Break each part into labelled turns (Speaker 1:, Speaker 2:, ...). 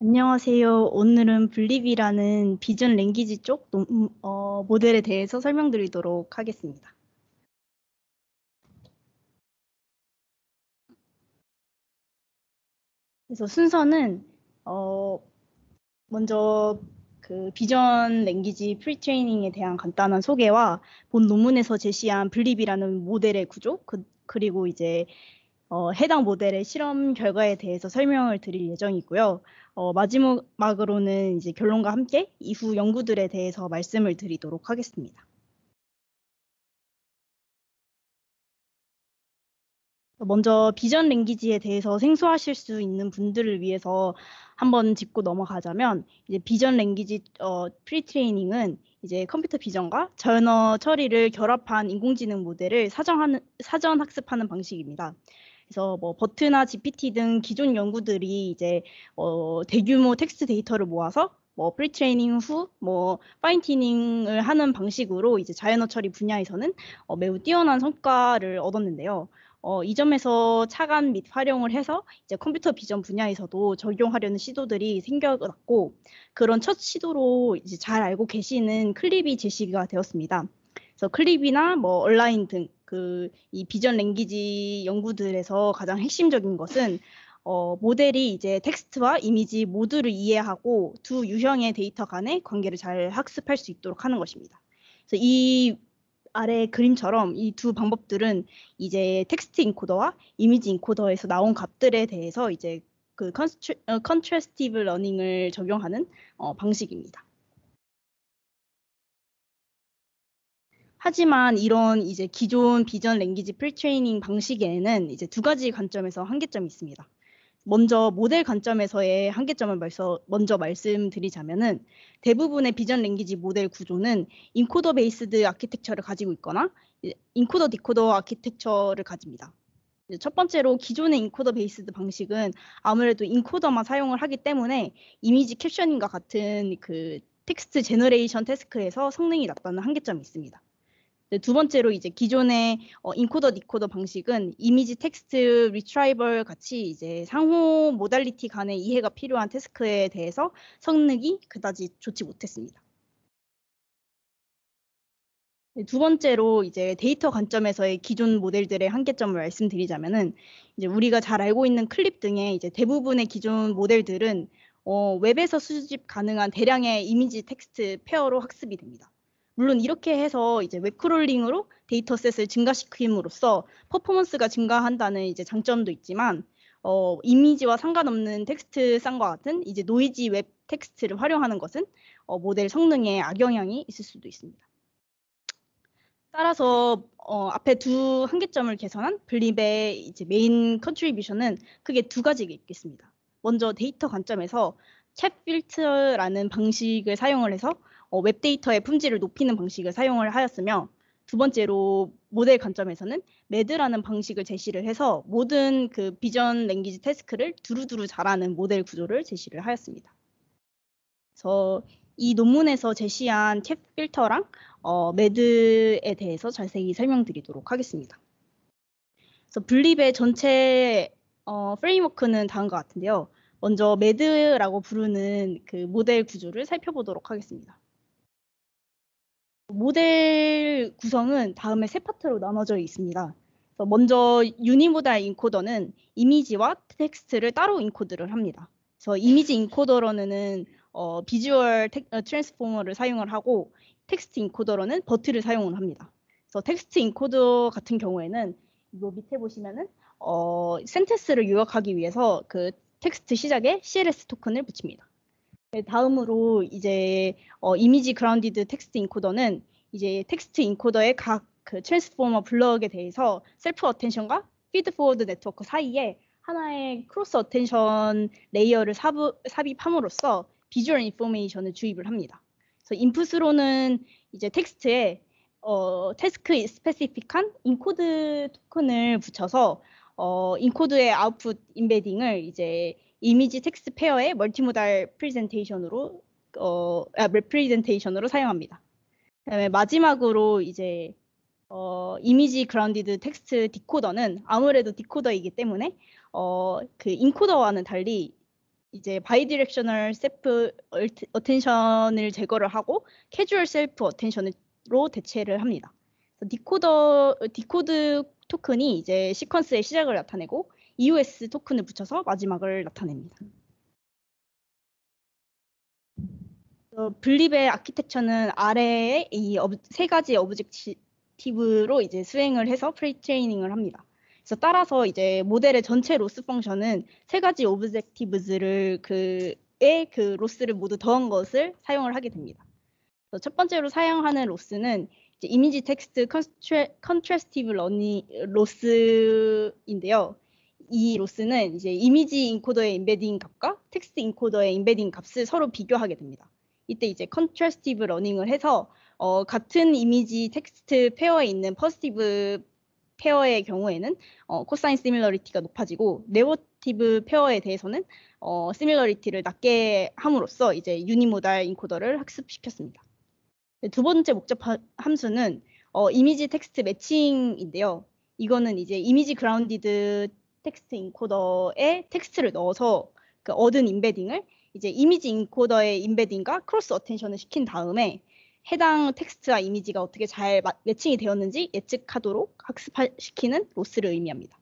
Speaker 1: 안녕하세요. 오늘은 블립이라는 비전 랭귀지 쪽 노, 음, 어, 모델에 대해서 설명드리도록 하겠습니다. 그래서 순서는 어, 먼저 그 비전 랭귀지 프리트레이닝에 대한 간단한 소개와 본 논문에서 제시한 블립이라는 모델의 구조 그, 그리고 이제 어, 해당 모델의 실험 결과에 대해서 설명을 드릴 예정이고요. 어, 마지막으로는 이제 결론과 함께 이후 연구들에 대해서 말씀을 드리도록 하겠습니다. 먼저 비전 랭귀지에 대해서 생소하실 수 있는 분들을 위해서 한번 짚고 넘어가자면 이제 비전 랭귀지 어, 프리트레이닝은 이제 컴퓨터 비전과 전어 처리를 결합한 인공지능 모델을 사전 사전 학습하는 방식입니다. 그래서 뭐 버트나 GPT 등 기존 연구들이 이제 어, 대규모 텍스트 데이터를 모아서 뭐 프리트레이닝 후 뭐 파인튜닝을 하는 방식으로 이제 자연어 처리 분야에서는 어, 매우 뛰어난 성과를 얻었는데요. 어, 이 점에서 차관 및 활용을 해서 이제 컴퓨터 비전 분야에서도 적용하려는 시도들이 생겨났고 그런 첫 시도로 이제 잘 알고 계시는 클립이 제시가 되었습니다. 그래서 클립이나 뭐 얼라인 등 그이 비전 랭귀지 연구들에서 가장 핵심적인 것은 어, 모델이 이제 텍스트와 이미지 모두를 이해하고 두 유형의 데이터 간의 관계를 잘 학습할 수 있도록 하는 것입니다. 그래서 이 아래 그림처럼 이 두 방법들은 이제 텍스트 인코더와 이미지 인코더에서 나온 값들에 대해서 이제 그 어, 컨트레스티브 러닝을 적용하는 어, 방식입니다. 하지만 이런 이제 기존 비전 랭귀지 프리트레이닝 방식에는 이제 두 가지 관점에서 한계점이 있습니다. 먼저 모델 관점에서의 한계점을 먼저 말씀드리자면은 대부분의 비전 랭귀지 모델 구조는 인코더 베이스드 아키텍처를 가지고 있거나 인코더 디코더 아키텍처를 가집니다. 첫 번째로 기존의 인코더 베이스드 방식은 아무래도 인코더만 사용을 하기 때문에 이미지 캡셔닝과 같은 그 텍스트 제너레이션 태스크에서 성능이 낮다는 한계점이 있습니다. 네, 두 번째로 이제 기존의 어, 인코더 니코더 방식은 이미지 텍스트 리트라이벌 같이 이제 상호 모달리티 간의 이해가 필요한 태스크에 대해서 성능이 그다지 좋지 못했습니다. 네, 두 번째로 이제 데이터 관점에서의 기존 모델들의 한계점을 말씀드리자면은 이제 우리가 잘 알고 있는 클립 등의 이제 대부분의 기존 모델들은 어, 웹에서 수집 가능한 대량의 이미지 텍스트 페어로 학습이 됩니다. 물론 이렇게 해서 이제 웹크롤링으로 데이터셋을 증가시킴으로써 퍼포먼스가 증가한다는 이제 장점도 있지만 어, 이미지와 상관없는 텍스트 쌍과 같은 이제 노이지 웹 텍스트를 활용하는 것은 어, 모델 성능에 악영향이 있을 수도 있습니다. 따라서 어, 앞에 두 한계점을 개선한 블립의 이제 메인 컨트리뷰션은 크게 두 가지가 있겠습니다. 먼저 데이터 관점에서 캡 필터라는 방식을 사용을 해서 어, 웹데이터의 품질을 높이는 방식을 사용을 하였으며 두 번째로 모델 관점에서는 매드라는 방식을 제시를 해서 모든 그 비전 랭귀지 태스크를 두루두루 잘하는 모델 구조를 제시를 하였습니다. 그래서 이 논문에서 제시한 캡 필터랑 어, 매드에 대해서 자세히 설명드리도록 하겠습니다. 그래서 블립의 전체 어, 프레임워크는 다음과 같은데요. 먼저 매드라고 부르는 그 모델 구조를 살펴보도록 하겠습니다. 모델 구성은 다음에 세 파트로 나눠져 있습니다. 먼저 유니모달 인코더는 이미지와 텍스트를 따로 인코드를 합니다. 그래서 이미지 인코더로는 어, 비주얼 텍, 어, 트랜스포머를 사용을 하고 텍스트 인코더로는 버트를 사용을 합니다. 그래서 텍스트 인코더 같은 경우에는 이거 밑에 보시면은 어, 센테스를 요약하기 위해서 그 텍스트 시작에 CLS 토큰을 붙입니다. 네, 다음으로 이제 어, 이미지 그라운디드 텍스트 인코더는 이제 텍스트 인코더의 각그 트랜스포머 블럭에 대해서 셀프 어텐션과 피드 포워드 네트워크 사이에 하나의 크로스 어텐션 레이어를 사부, 삽입함으로써 비주얼 인포메이션을 주입을 합니다. 그래서 인풋으로는 이제 텍스트에 어, 태스크 스페시픽한 인코드 토큰을 붙여서 어, 인코드의 아웃풋 인베딩을 이제 이미지 텍스트 페어의 멀티모달 프레젠테이션으로 어, 아, 프레젠테이션으로 사용합니다. 그다음에 마지막으로 이제 어, 이미지 그라운디드 텍스트 디코더는 아무래도 디코더이기 때문에 어, 그 인코더와는 달리 이제 바이디렉셔널 셀프 어텐션을 제거를 하고 캐주얼 셀프 어텐션으로 대체를 합니다. 디코더 디코드 토큰이 이제 시퀀스의 시작을 나타내고 EOS 토큰을 붙여서 마지막을 나타냅니다. 어, 블립의 아키텍처는 아래에 이세 가지 오브젝티브로 이제 수행을 해서 프리트레이닝을 합니다. 그래서 따라서 이제 모델의 전체 로스 펑션은 세 가지 오브젝티브즈를 그의 그 로스를 모두 더한 것을 사용을 하게 됩니다. 첫 번째로 사용하는 로스는 이미지 텍스트 컨트레, 컨스티브러닝 로스인데요. 이 로스는 이제 이미지 인코더의 인베딩 값과 텍스트 인코더의 인베딩 값을 서로 비교하게 됩니다. 이때 이제 컨트라스티브 러닝을 해서 어, 같은 이미지 텍스트 페어에 있는 퍼스티브 페어의 경우에는 어, 코사인 시밀러리티가 높아지고 네거티브 페어에 대해서는 어, 시밀러리티를 낮게 함으로써 이제 유니모달 인코더를 학습시켰습니다. 네, 두 번째 목적 함수는 어, 이미지 텍스트 매칭인데요. 이거는 이제 이미지 그라운디드 텍스트 인코더에 텍스트를 넣어서 그 얻은 인베딩을 이제 이미지 인코더의 인베딩과 크로스 어텐션을 시킨 다음에 해당 텍스트와 이미지가 어떻게 잘 매칭이 되었는지 예측하도록 학습시키는 로스를 의미합니다.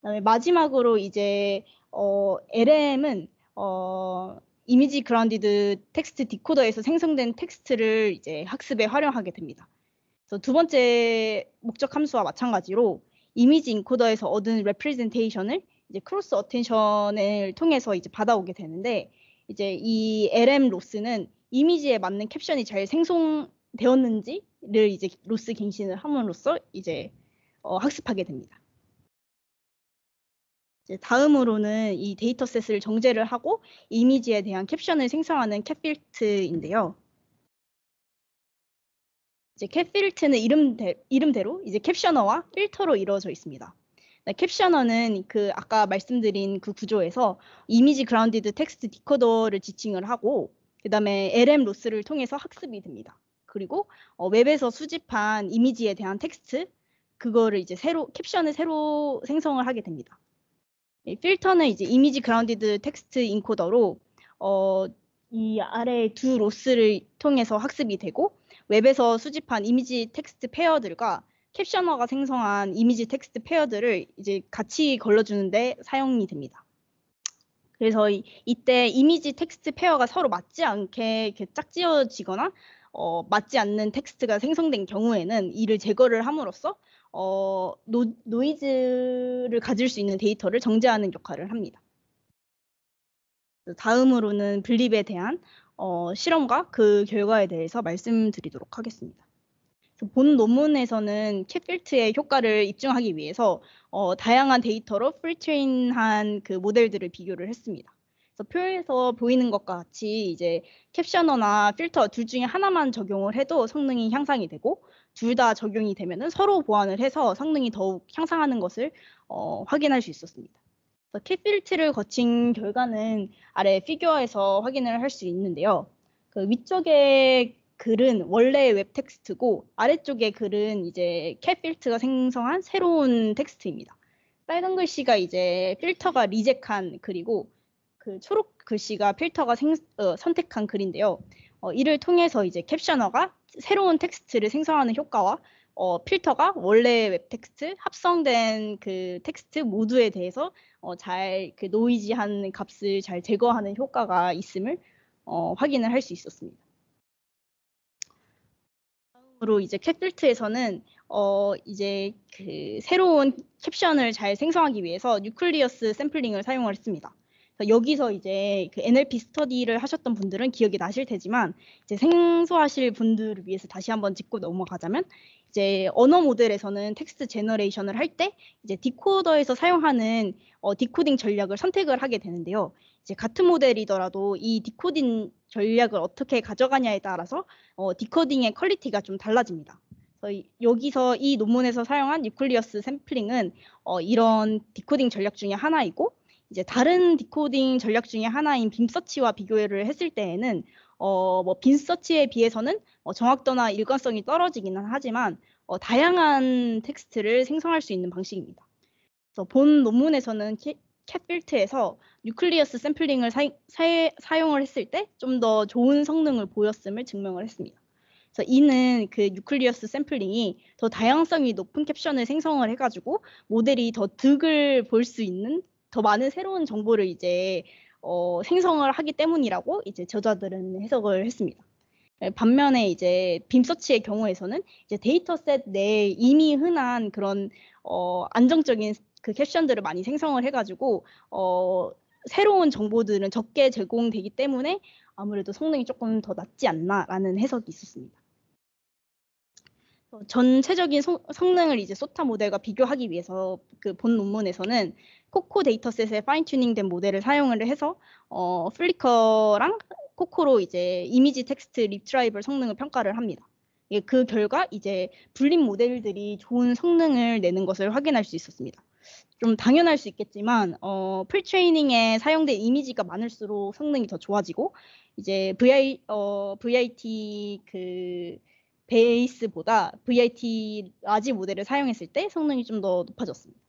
Speaker 1: 그다음에 마지막으로 이제 어, LM은 어, 이미지 그라운디드 텍스트 디코더에서 생성된 텍스트를 이제 학습에 활용하게 됩니다. 그래서 두 번째 목적 함수와 마찬가지로 이미지 인코더에서 얻은 레프레젠테이션을 이제 크로스 어텐션을 통해서 이제 받아오게 되는데 이제 이 LM 로스는 이미지에 맞는 캡션이 잘 생성되었는지를 이제 로스 갱신을 함으로써 이제 어, 학습하게 됩니다. 이제 다음으로는 이 데이터셋을 정제를 하고 이미지에 대한 캡션을 생성하는 캡필트인데요. 이제 캡필트는 이름대, 이름대로 이제 캡셔너와 필터로 이루어져 있습니다. 네, 캡셔너는 그 아까 말씀드린 그 구조에서 이미지 그라운디드 텍스트 디코더를 지칭을 하고 그다음에 LM 로스를 통해서 학습이 됩니다. 그리고 어, 웹에서 수집한 이미지에 대한 텍스트 그거를 이제 새로 캡션을 새로 생성을 하게 됩니다. 필터는 이제 이미지 그라운디드 텍스트 인코더로 어, 이 아래 두 로스를 통해서 학습이 되고 웹에서 수집한 이미지 텍스트 페어들과 캡셔너가 생성한 이미지 텍스트 페어들을 이제 같이 걸러주는데 사용이 됩니다. 그래서 이, 이때 이미지 텍스트 페어가 서로 맞지 않게 이렇게 짝지어지거나 어, 맞지 않는 텍스트가 생성된 경우에는 이를 제거를 함으로써 어, 노, 노이즈를 가질 수 있는 데이터를 정제하는 역할을 합니다. 다음으로는 블립에 대한 어, 실험과 그 결과에 대해서 말씀드리도록 하겠습니다. 본 논문에서는 캣필트의 효과를 입증하기 위해서 어, 다양한 데이터로 풀트레인한 그 모델들을 비교를 했습니다. 그래서 표에서 보이는 것과 같이 이제 캡셔너나 필터 둘 중에 하나만 적용을 해도 성능이 향상이 되고 둘 다 적용이 되면은 서로 보완을 해서 성능이 더욱 향상하는 것을 어, 확인할 수 있었습니다. 킥필트를 어, 거친 결과는 아래 피규어에서 확인을 할 수 있는데요. 그 위쪽에 글은 원래 웹 텍스트고 아래쪽에 글은 이제 캣필트가 생성한 새로운 텍스트입니다. 빨간 글씨가 이제 필터가 리젝한 글이고 그 초록 글씨가 필터가 생, 어, 선택한 글인데요. 어, 이를 통해서 이제 캡셔너가 새로운 텍스트를 생성하는 효과와 어, 필터가 원래 웹 텍스트 합성된 그 텍스트 모두에 대해서 어, 잘그 노이즈한 값을 잘 제거하는 효과가 있음을 어, 확인을 할 수 있었습니다. 으로 이제 캡필트에서는 어, 이제 그 새로운 캡션을 잘 생성하기 위해서 뉴클리어스 샘플링을 사용을 했습니다. 여기서 이제 그 NLP 스터디를 하셨던 분들은 기억이 나실 테지만 이제 생소하실 분들을 위해서 다시 한번 짚고 넘어가자면 이제 언어 모델에서는 텍스트 제너레이션을 할 때 이제 디코더에서 사용하는 어, 디코딩 전략을 선택을 하게 되는데요. 이제 같은 모델이더라도 이 디코딩 전략을 어떻게 가져가냐에 따라서 어, 디코딩의 퀄리티가 좀 달라집니다. 여기서 이 논문에서 사용한 뉴클리어스 샘플링은 어, 이런 디코딩 전략 중에 하나이고 이제 다른 디코딩 전략 중에 하나인 빔서치와 비교를 했을 때에는 어, 뭐 빈서치에 비해서는 어, 정확도나 일관성이 떨어지기는 하지만 어, 다양한 텍스트를 생성할 수 있는 방식입니다. 그래서 본 논문에서는 캣필트에서 뉴클리어스 샘플링을 사, 사 용을 했을 때 좀 더 좋은 성능을 보였음을 증명을 했습니다. 이는 그 뉴클리어스 샘플링이 더 다양성이 높은 캡션을 생성을 해가지고 모델이 더 득을 볼 수 있는 더 많은 새로운 정보를 이제 어, 생성을 하기 때문이라고 이제 저자들은 해석을 했습니다. 네, 반면에 이제 빔서치의 경우에서는 이제 데이터셋 내에 이미 흔한 그런 어, 안정적인 그 캡션들을 많이 생성을 해가지고 어, 새로운 정보들은 적게 제공되기 때문에 아무래도 성능이 조금 더 낮지 않나라는 해석이 있었습니다. 전체적인 성능을 이제 소타 모델과 비교하기 위해서 그 본 논문에서는 코코 데이터셋의 파인튜닝된 모델을 사용을 해서 어, 플리커랑 코코로 이제 이미지 텍스트 립트라이블 성능을 평가를 합니다. 예, 그 결과 이제 불린 모델들이 좋은 성능을 내는 것을 확인할 수 있었습니다. 좀 당연할 수 있겠지만 어, 풀트레이닝에 사용된 이미지가 많을수록 성능이 더 좋아지고 이제 VI, 어, VIT 그 베이스보다 VIT 라지 모델을 사용했을 때 성능이 좀 더 높아졌습니다.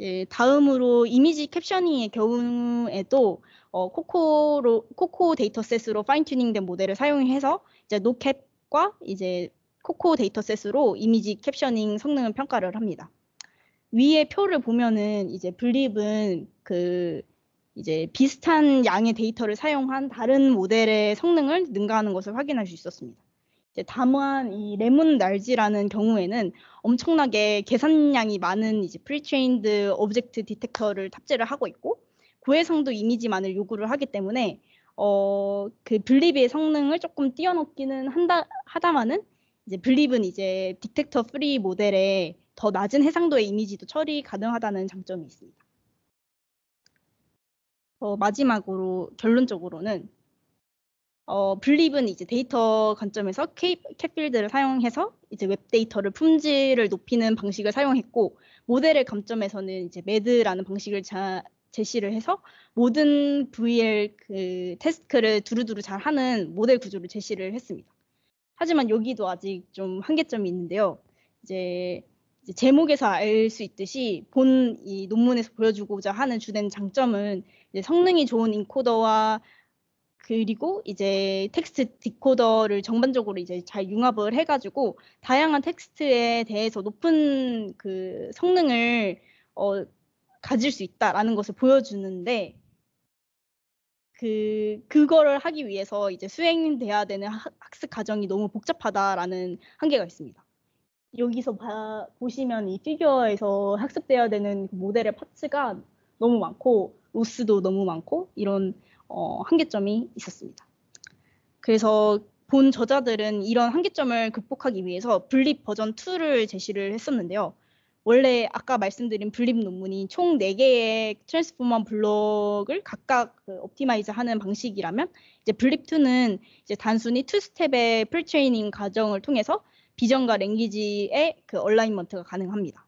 Speaker 1: 예, 다음으로 이미지 캡셔닝의 경우에도 어, 코코로 코코 데이터셋으로 파인튜닝된 모델을 사용해서 이제 노캡과 이제 코코 데이터셋으로 이미지 캡셔닝 성능을 평가를 합니다. 위에 표를 보면은 이제 블립은그 이제 비슷한 양의 데이터를 사용한 다른 모델의 성능을 능가하는 것을 확인할 수 있었습니다. 다만 이 레몬 날지라는 경우에는 엄청나게 계산량이 많은 이제 프리트레인드 오브젝트 디텍터를 탑재를 하고 있고 고해상도 이미지만을 요구를 하기 때문에 어 그 블립의 성능을 조금 뛰어넘기는 한다 하다마는 이제 블립은 이제 디텍터 프리 모델에 더 낮은 해상도의 이미지도 처리 가능하다는 장점이 있습니다. 어, 마지막으로 결론적으로는 어, 분립은 이제 데이터 관점에서 캣필드를 사용해서 이제 웹 데이터를 품질을 높이는 방식을 사용했고 모델의 관점에서는 이제 매드라는 방식을 자, 제시를 해서 모든 VL 그 테스크를 두루두루 잘 하는 모델 구조를 제시를 했습니다. 하지만 여기도 아직 좀 한계점이 있는데요. 이제, 이제 제목에서 알 수 있듯이 본 이 논문에서 보여주고자 하는 주된 장점은 성능이 좋은 인코더와 그리고 이제 텍스트 디코더를 전반적으로 이제 잘 융합을 해가지고 다양한 텍스트에 대해서 높은 그 성능을 어, 가질 수 있다라는 것을 보여주는데 그 그거를 하기 위해서 이제 수행돼야 되는 학습 과정이 너무 복잡하다라는 한계가 있습니다. 여기서 봐, 보시면 이 피규어에서 학습돼야 되는 그 모델의 파츠가 너무 많고 로스도 너무 많고 이런 어, 한계점이 있었습니다. 그래서 본 저자들은 이런 한계점을 극복하기 위해서 블립 버전 2를 제시를 했었는데요. 원래 아까 말씀드린 블립 논문이 총 4개의 트랜스포머 블록을 각각 그 옵티마이즈 하는 방식이라면 이제 분립 2는 이제 단순히 투 스텝의 풀트레이닝 과정을 통해서 비전과 랭귀지의 그 얼라인먼트가 가능합니다.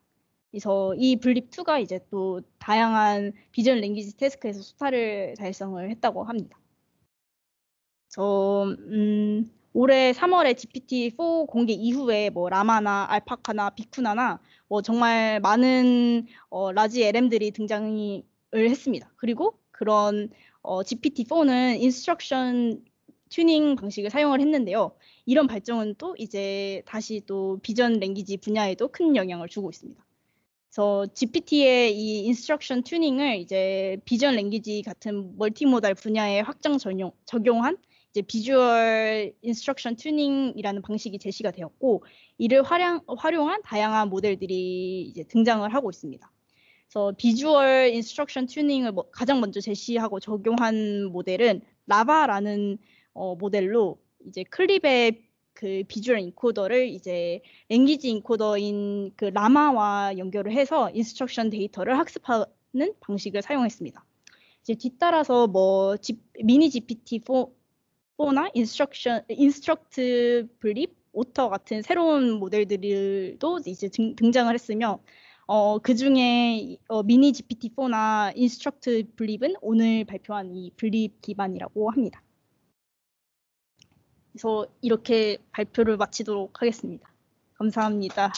Speaker 1: 그래서 이블립 2가 이제 또 다양한 비전 랭귀지 테스크에서 수타를 달성을 했다고 합니다. 저 음, 올해 3월에 GPT-4 공개 이후에 뭐 라마나 알파카나 비쿠나나 뭐 정말 많은 어, 라지 LM들이 등장을 했습니다. 그리고 그런 어, GPT-4는 인스트럭션 튜닝 방식을 사용을 했는데요. 이런 발전은 또 이제 다시 또 비전 랭귀지 분야에도 큰 영향을 주고 있습니다. 저 GPT의 이 인스트럭션 튜닝을 이제 비전 랭귀지 같은 멀티모달 분야에 확장 전용, 적용한 이제 비주얼 인스트럭션 튜닝이라는 방식이 제시가 되었고 이를 활용, 활용한 다양한 모델들이 이제 등장을 하고 있습니다. 그래서 비주얼 인스트럭션 튜닝을 뭐 가장 먼저 제시하고 적용한 모델은 라바라는 어, 모델로 이제 클립의 그 비주얼 인코더를 이제 랭귀지 인코더인 그 라마와 연결을 해서 인스트럭션 데이터를 학습하는 방식을 사용했습니다. 이제 뒤따라서 뭐 지, 미니 GPT 4나 인스트럭션 인스트럭트 블립 오터 같은 새로운 모델들도 이제 등, 등장을 했으며 어, 그 중에 어, 미니 GPT4나 인스트럭트 블립은 오늘 발표한 이 블립 기반이라고 합니다. 그래서 이렇게 발표를 마치도록 하겠습니다. 감사합니다.